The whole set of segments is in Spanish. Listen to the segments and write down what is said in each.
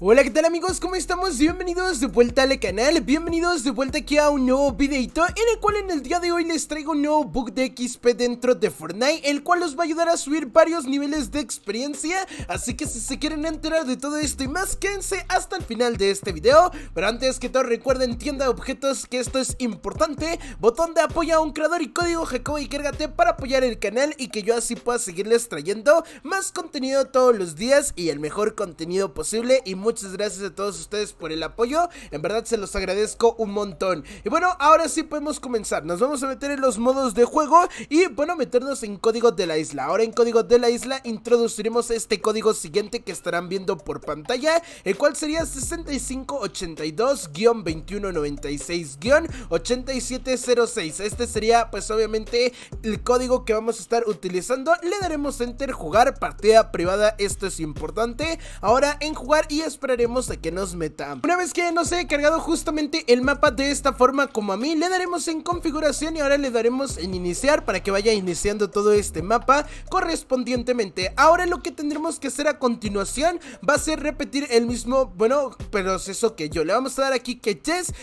Hola qué tal amigos, ¿cómo estamos? Bienvenidos de vuelta al canal, bienvenidos de vuelta aquí a un nuevo videito En el cual en el día de hoy les traigo un nuevo bug de XP dentro de Fortnite El cual los va a ayudar a subir varios niveles de experiencia Así que si se quieren enterar de todo esto y más, quédense hasta el final de este video Pero antes que todo recuerden tienda de objetos que esto es importante Botón de apoyo a un creador y código Jacobo y cárgate para apoyar el canal Y que yo así pueda seguirles trayendo más contenido todos los días Y el mejor contenido posible y muchas gracias a todos ustedes por el apoyo. En verdad se los agradezco un montón. Y bueno, ahora sí podemos comenzar. Nos vamos a meter en los modos de juego y bueno, meternos en código de la isla. Ahora en código de la isla introduciremos este código siguiente que estarán viendo por pantalla, el cual sería 6582-2196-8706. Este sería pues obviamente el código que vamos a estar utilizando. Le daremos enter jugar partida privada. Esto es importante. Ahora en jugar y es esperaremos a que nos metan Una vez que nos haya cargado justamente el mapa de esta forma como a mí, le daremos en configuración y ahora le daremos en iniciar para que vaya iniciando todo este mapa correspondientemente. Ahora lo que tendremos que hacer a continuación va a ser repetir el mismo, bueno, Pero eso que yo. Le vamos a dar aquí que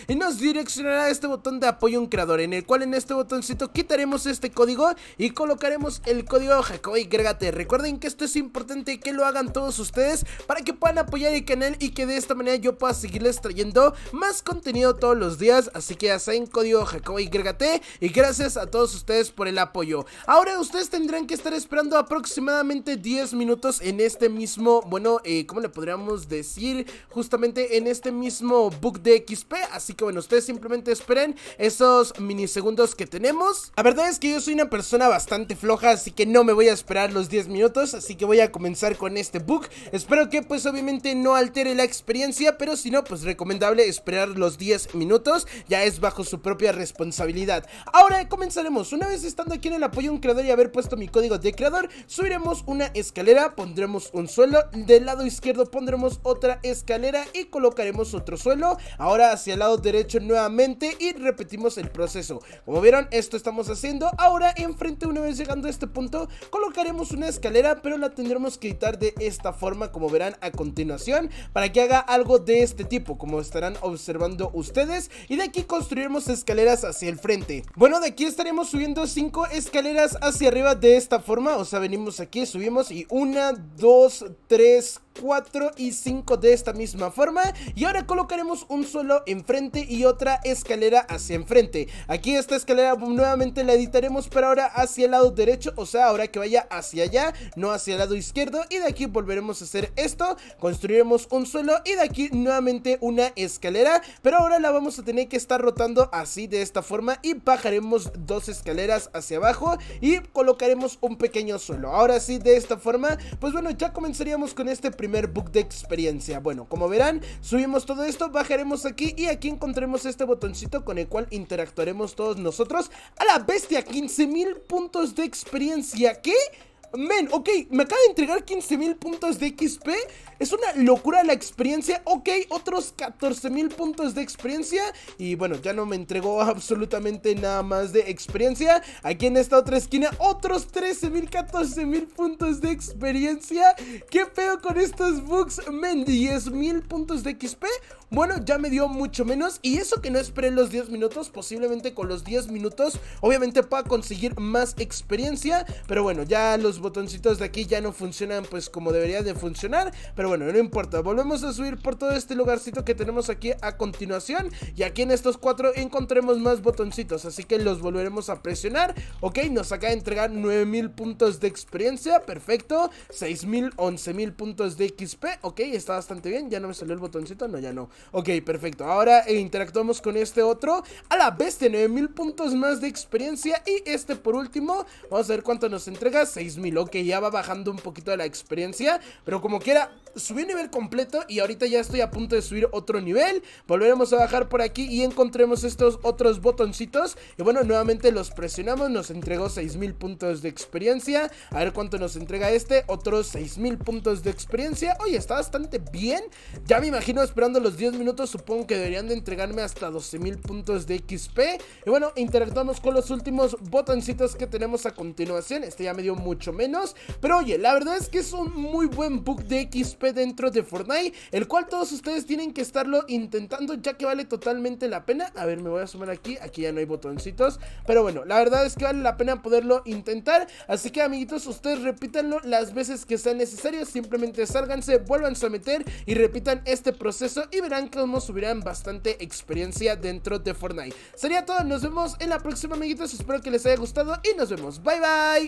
y nos direccionará a este botón de apoyo a un creador, en el cual en este botoncito quitaremos este código y colocaremos el código Jacob y Recuerden que esto es importante que lo hagan todos ustedes para que puedan apoyar y canal y que de esta manera yo pueda seguirles trayendo más contenido todos los días. Así que ya saben, código y YT y gracias a todos ustedes por el apoyo. Ahora ustedes tendrán que estar esperando aproximadamente 10 minutos en este mismo, bueno, eh, ¿cómo le podríamos decir? Justamente en este mismo book de XP. Así que bueno, ustedes simplemente esperen esos minisegundos que tenemos. La verdad es que yo soy una persona bastante floja, así que no me voy a esperar los 10 minutos. Así que voy a comenzar con este book. Espero que pues obviamente no al tiene la experiencia, pero si no, pues recomendable esperar los 10 minutos, ya es bajo su propia responsabilidad. Ahora comenzaremos, una vez estando aquí en el apoyo un creador y haber puesto mi código de creador, subiremos una escalera, pondremos un suelo, del lado izquierdo pondremos otra escalera y colocaremos otro suelo, ahora hacia el lado derecho nuevamente y repetimos el proceso. Como vieron, esto estamos haciendo, ahora enfrente una vez llegando a este punto, colocaremos una escalera, pero la tendremos que quitar de esta forma como verán a continuación para que haga algo de este tipo, como estarán observando ustedes. Y de aquí construiremos escaleras hacia el frente. Bueno, de aquí estaremos subiendo 5 escaleras hacia arriba de esta forma. O sea, venimos aquí, subimos y 1, 2, 3, 4 y 5 de esta misma forma y ahora colocaremos un suelo enfrente y otra escalera hacia enfrente aquí esta escalera nuevamente la editaremos pero ahora hacia el lado derecho o sea ahora que vaya hacia allá no hacia el lado izquierdo y de aquí volveremos a hacer esto construiremos un suelo y de aquí nuevamente una escalera pero ahora la vamos a tener que estar rotando así de esta forma y bajaremos dos escaleras hacia abajo y colocaremos un pequeño suelo ahora sí de esta forma pues bueno ya comenzaríamos con este primer primer book de experiencia. Bueno, como verán, subimos todo esto, bajaremos aquí y aquí encontremos este botoncito con el cual interactuaremos todos nosotros. A la bestia, 15.000 puntos de experiencia. ¿Qué? Men, ok, me acaba de entregar mil puntos de XP. Es una locura la experiencia. Ok, otros 14.000 puntos de experiencia. Y bueno, ya no me entregó absolutamente nada más de experiencia. Aquí en esta otra esquina, otros 13.000, 14.000 puntos de experiencia. ¿Qué feo con estos bugs? Men, 10.000 puntos de XP. Bueno, ya me dio mucho menos. Y eso que no esperé los 10 minutos. Posiblemente con los 10 minutos, obviamente, para conseguir más experiencia. Pero bueno, ya los botoncitos de aquí ya no funcionan pues como debería de funcionar. Pero bueno, no importa. Volvemos a subir por todo este lugarcito que tenemos aquí a continuación. Y aquí en estos cuatro encontremos más botoncitos. Así que los volveremos a presionar. Ok, nos acaba de entregar 9000 puntos de experiencia. Perfecto. 6000, 11000 puntos de XP. Ok, está bastante bien. Ya no me salió el botoncito. No, ya no. Ok, perfecto. Ahora eh, interactuamos con este otro. A la bestia, 9000 puntos más de experiencia. Y este por último, vamos a ver cuánto nos entrega. 6000 lo que ya va bajando un poquito la experiencia. Pero como quiera, subí un nivel completo y ahorita ya estoy a punto de subir otro nivel. Volveremos a bajar por aquí y encontremos estos otros botoncitos. Y bueno, nuevamente los presionamos. Nos entregó 6000 puntos de experiencia. A ver cuánto nos entrega este. Otros 6000 puntos de experiencia. Oye, está bastante bien. Ya me imagino esperando los 10 minutos. Supongo que deberían de entregarme hasta 12000 puntos de XP. Y bueno, interactuamos con los últimos botoncitos que tenemos a continuación. Este ya me dio mucho menos. Pero oye, la verdad es que es un muy buen book de XP dentro de Fortnite, el cual todos ustedes tienen que estarlo intentando ya que vale totalmente la pena. A ver, me voy a sumar aquí, aquí ya no hay botoncitos, pero bueno, la verdad es que vale la pena poderlo intentar. Así que amiguitos, ustedes repítanlo las veces que sea necesario, simplemente sálganse, vuelvan a meter y repitan este proceso y verán cómo subirán bastante experiencia dentro de Fortnite. Sería todo, nos vemos en la próxima amiguitos, espero que les haya gustado y nos vemos, bye bye.